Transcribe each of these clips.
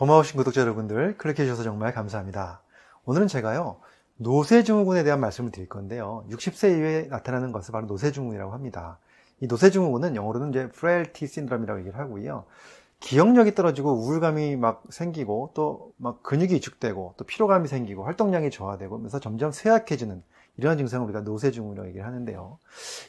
고마우신 구독자 여러분들 클릭해 주셔서 정말 감사합니다. 오늘은 제가요 노쇠증후군에 대한 말씀을 드릴 건데요. 60세 이후에 나타나는 것을 바로 노쇠증후군이라고 합니다. 이 노쇠증후군은 영어로는 이제 frailty 이라고 얘기를 하고요. 기억력이 떨어지고 우울감이 막 생기고 또 막 근육이 위축되고 또 피로감이 생기고 활동량이 저하되고 그래서 점점 쇠약해지는 이러한 증상을 우리가 노쇠증후군이라고 얘기를 하는데요.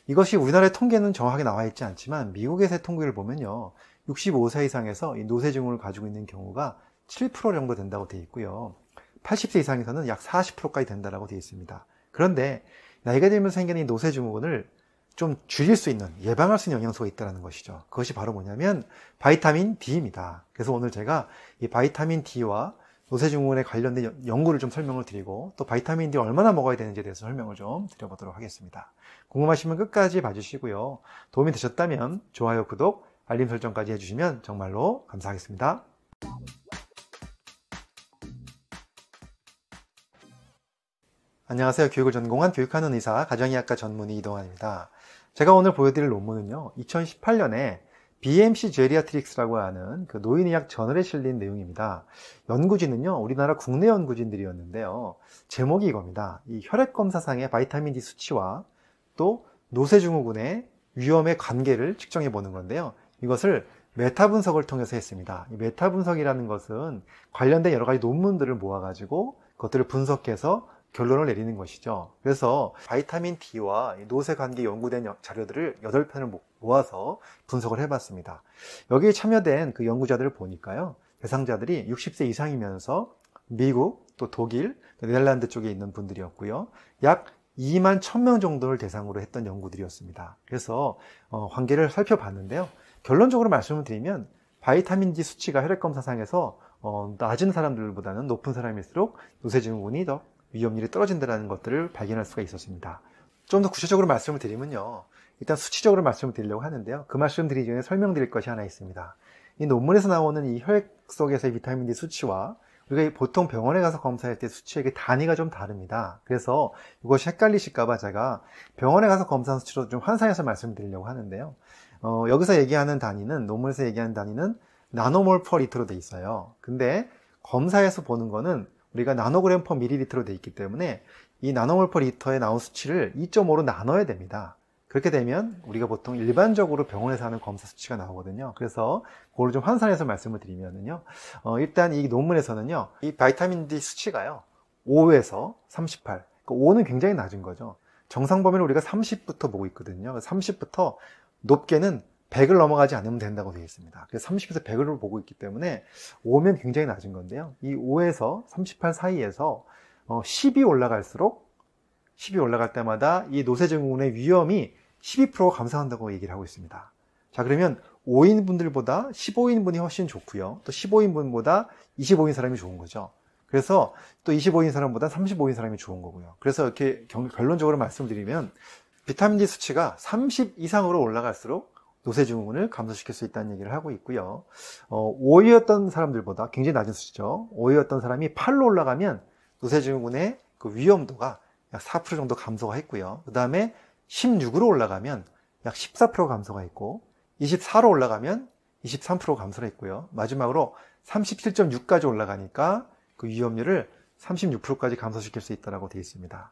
이것이 우리나라의 통계는 정확하게 나와 있지 않지만 미국에서의 통계를 보면요. 65세 이상에서 이 노쇠 증후를 가지고 있는 경우가 7% 정도 된다고 되어 있고요. 80세 이상에서는 약 40%까지 된다고 되어 있습니다. 그런데 나이가 들면 생기는 노쇠 증후군을 좀 줄일 수 있는 예방할 수 있는 영양소가 있다는 것이죠. 그것이 바로 뭐냐면 바이타민 D입니다. 그래서 오늘 제가 이 바이타민 D와 노쇠증후군에 관련된 연구를 좀 설명을 드리고 또 바이타민 D 얼마나 먹어야 되는지에 대해서 설명을 좀 드려보도록 하겠습니다. 궁금하시면 끝까지 봐주시고요. 도움이 되셨다면 좋아요, 구독, 알림 설정까지 해주시면 정말로 감사하겠습니다. 안녕하세요. 교육을 전공한 교육하는 의사 가정의학과 전문의 이동환입니다. 제가 오늘 보여드릴 논문은요. 2018년에 BMC 제리아트릭스라고 하는 그 노인의학 저널에 실린 내용입니다. 연구진은요, 우리나라 국내 연구진들이었는데요. 제목이 이겁니다. 이 혈액검사상의 바이타민 D 수치와 또 노쇠증후군의 위험의 관계를 측정해 보는 건데요. 이것을 메타 분석을 통해서 했습니다. 이 메타 분석이라는 것은 관련된 여러 가지 논문들을 모아가지고 그것들을 분석해서 결론을 내리는 것이죠. 그래서 바이타민 D와 노쇠 관계 연구된 자료들을 8편을 모아서 분석을 해봤습니다. 여기에 참여된 그 연구자들을 보니까요. 대상자들이 60세 이상이면서 미국 또 독일, 네덜란드 쪽에 있는 분들이었고요. 약 2만 1000명 정도를 대상으로 했던 연구들이었습니다. 그래서 어, 관계를 살펴봤는데요. 결론적으로 말씀을 드리면 바이타민 D 수치가 혈액 검사상에서 어, 낮은 사람들보다는 높은 사람일수록 노쇠 증후군이 더 위험률이 떨어진다는 것들을 발견할 수가 있었습니다. 좀 더 구체적으로 말씀을 드리면요. 일단 수치적으로 말씀을 드리려고 하는데요. 그 말씀 드리기 전에 설명드릴 것이 하나 있습니다. 이 논문에서 나오는 이 혈액 속에서의 비타민 D 수치와 우리가 보통 병원에 가서 검사할 때 수치액의 그 단위가 좀 다릅니다. 그래서 이것이 헷갈리실까봐 제가 병원에 가서 검사한 수치로 좀환상해서 말씀드리려고 하는데요. 어, 여기서 얘기하는 단위는 논문에서 얘기하는 단위는 나노몰 퍼 리터로 돼 있어요. 근데 검사에서 보는 거는 우리가 나노그램 퍼 밀리리터로 돼 있기 때문에 이 나노몰 퍼 리터에 나온 수치를 2.5로 나눠야 됩니다. 그렇게 되면 우리가 보통 일반적으로 병원에서 하는 검사 수치가 나오거든요. 그래서 그걸 좀 환산해서 말씀을 드리면요. 어, 일단 이 논문에서는요. 이 바이타민 D 수치가요. 5에서 38. 그러니까 5는 굉장히 낮은 거죠. 정상 범위를 우리가 30부터 보고 있거든요. 30부터 높게는 100을 넘어가지 않으면 된다고 되어 있습니다. 그래서 30에서 100을 보고 있기 때문에 5면 굉장히 낮은 건데요. 이 5에서 38 사이에서 10이 어, 올라갈수록 10이 올라갈 때마다 이노세증후군의 위험이 12% 감소한다고 얘기를 하고 있습니다. 자 그러면 5인 분들보다 15인 분이 훨씬 좋고요. 또 15인 분보다 25인 사람이 좋은 거죠. 그래서 또 25인 사람보다 35인 사람이 좋은 거고요. 그래서 이렇게 결론적으로 말씀드리면 비타민 D 수치가 30 이상으로 올라갈수록 노쇠 증후군을 감소시킬 수 있다는 얘기를 하고 있고요. 어, 5위였던 사람들보다 굉장히 낮은 수치죠. 5위였던 사람이 8로 올라가면 노쇠 증후군의 그 위험도가 약 4% 정도 감소가 했고요. 그 다음에 16으로 올라가면 약 14% 감소가 있고 24로 올라가면 23% 감소를 했고요. 마지막으로 37.6까지 올라가니까 그 위험률을 36%까지 감소시킬 수 있다고 되어 있습니다.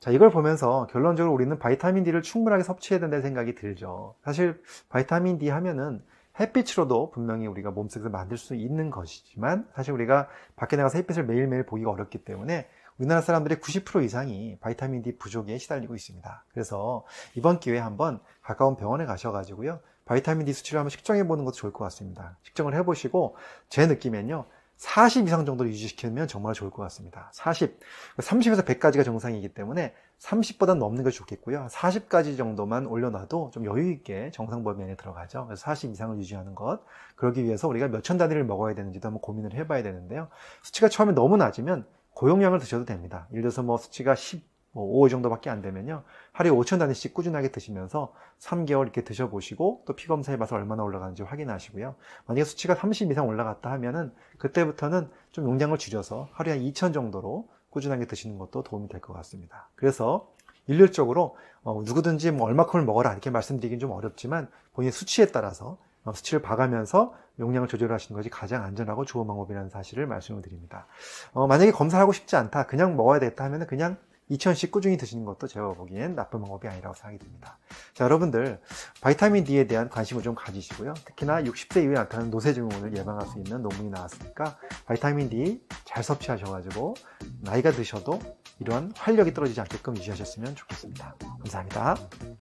자, 이걸 보면서 결론적으로 우리는 바이타민 D를 충분하게 섭취해야 된다는 생각이 들죠. 사실 바이타민 D 하면은 햇빛으로도 분명히 우리가 몸속에서 만들 수 있는 것이지만 사실 우리가 밖에 나가서 햇빛을 매일매일 보기가 어렵기 때문에 우리나라 사람들의 90% 이상이 바이타민 D 부족에 시달리고 있습니다. 그래서 이번 기회에 한번 가까운 병원에 가셔가지고요. 바이타민 D 수치를 한번 측정해 보는 것도 좋을 것 같습니다. 측정을 해보시고 제 느낌엔요. 40 이상 정도를 유지시키면 정말 좋을 것 같습니다. 40, 30에서 100까지가 정상이기 때문에 30보다 넘는 것이 좋겠고요. 40까지 정도만 올려놔도 좀 여유 있게 정상 범위 안에 들어가죠. 그래서 40 이상을 유지하는 것. 그러기 위해서 우리가 몇 천 단위를 먹어야 되는지도 한번 고민을 해봐야 되는데요. 수치가 처음에 너무 낮으면 고용량을 드셔도 됩니다. 예를 들어서 뭐 수치가 10, 뭐 5회 정도밖에 안 되면요. 하루에 5천 단위씩 꾸준하게 드시면서 3개월 이렇게 드셔보시고 또 피검사에 봐서 얼마나 올라가는지 확인하시고요. 만약에 수치가 30 이상 올라갔다 하면은 그때부터는 좀 용량을 줄여서 하루에 한 2천 정도로 꾸준하게 드시는 것도 도움이 될 것 같습니다. 그래서 일률적으로 어, 누구든지 뭐 얼마큼을 먹어라 이렇게 말씀드리긴 좀 어렵지만 본인 의 수치에 따라서 어, 수치를 봐가면서 용량을 조절하시는 것이 가장 안전하고 좋은 방법이라는 사실을 말씀을 드립니다. 어, 만약에 검사하고 싶지 않다, 그냥 먹어야 되겠다 하면 은 그냥 2019중이 드시는 것도 제가 보기엔 나쁜 방법이 아니라고 생각이 듭니다. 자, 여러분들 바이타민 D에 대한 관심을 좀 가지시고요. 특히나 60세 이후에 나타나는 노쇠 증후군을 예방할 수 있는 논문이 나왔으니까 바이타민 D 잘 섭취하셔가지고 나이가 드셔도 이런 활력이 떨어지지 않게끔 유지하셨으면 좋겠습니다. 감사합니다.